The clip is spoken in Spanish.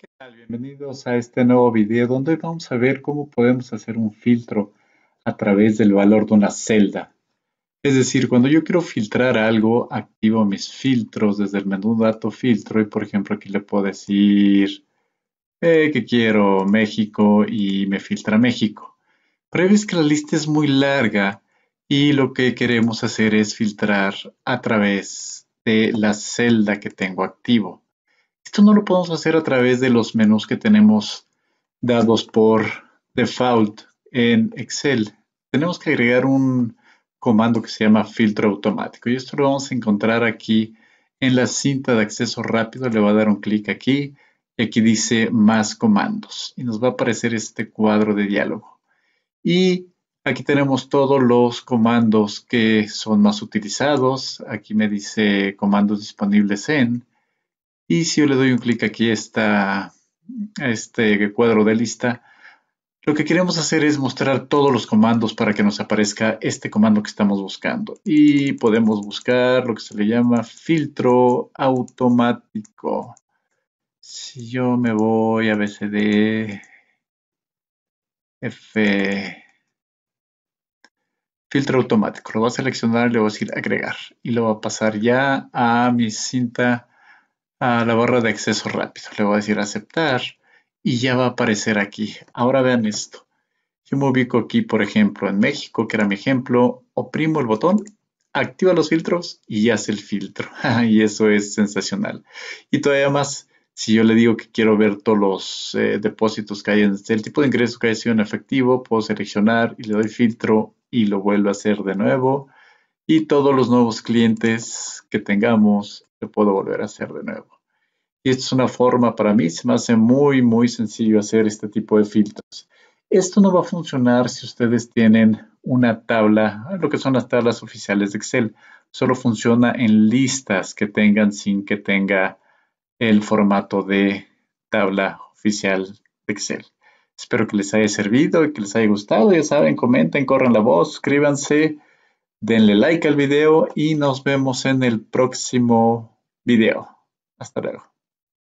¿Qué tal? Bienvenidos a este nuevo video donde vamos a ver cómo podemos hacer un filtro a través del valor de una celda. Es decir, cuando yo quiero filtrar algo, activo mis filtros desde el menú dato filtro y por ejemplo aquí le puedo decir eh, que quiero México y me filtra México. Pero es que la lista es muy larga y lo que queremos hacer es filtrar a través de la celda que tengo activo. Esto no lo podemos hacer a través de los menús que tenemos dados por default en Excel. Tenemos que agregar un comando que se llama filtro automático y esto lo vamos a encontrar aquí en la cinta de acceso rápido. Le va a dar un clic aquí y aquí dice más comandos y nos va a aparecer este cuadro de diálogo. Y aquí tenemos todos los comandos que son más utilizados. Aquí me dice comandos disponibles en y si yo le doy un clic aquí a, este cuadro de lista, lo que queremos hacer es mostrar todos los comandos para que nos aparezca este comando que estamos buscando. Y podemos buscar lo que se le llama filtro automático. Si yo me voy a BCD, F, filtro automático, lo voy a seleccionar, le voy a decir agregar y lo va a pasar ya a mi cinta a ah, la barra de acceso rápido. Le voy a decir aceptar y ya va a aparecer aquí. Ahora vean esto. Yo me ubico aquí, por ejemplo, en México, que era mi ejemplo. Oprimo el botón, activa los filtros y ya hace el filtro. y eso es sensacional. Y todavía más, si yo le digo que quiero ver todos los eh, depósitos que hay en el tipo de ingreso que haya sido en efectivo, puedo seleccionar y le doy filtro y lo vuelvo a hacer de nuevo. Y todos los nuevos clientes que tengamos lo puedo volver a hacer de nuevo. Y esta es una forma para mí, se me hace muy, muy sencillo hacer este tipo de filtros. Esto no va a funcionar si ustedes tienen una tabla, lo que son las tablas oficiales de Excel. Solo funciona en listas que tengan sin que tenga el formato de tabla oficial de Excel. Espero que les haya servido y que les haya gustado. Ya saben, comenten, corran la voz, suscríbanse denle like al video y nos vemos en el próximo video. Hasta luego.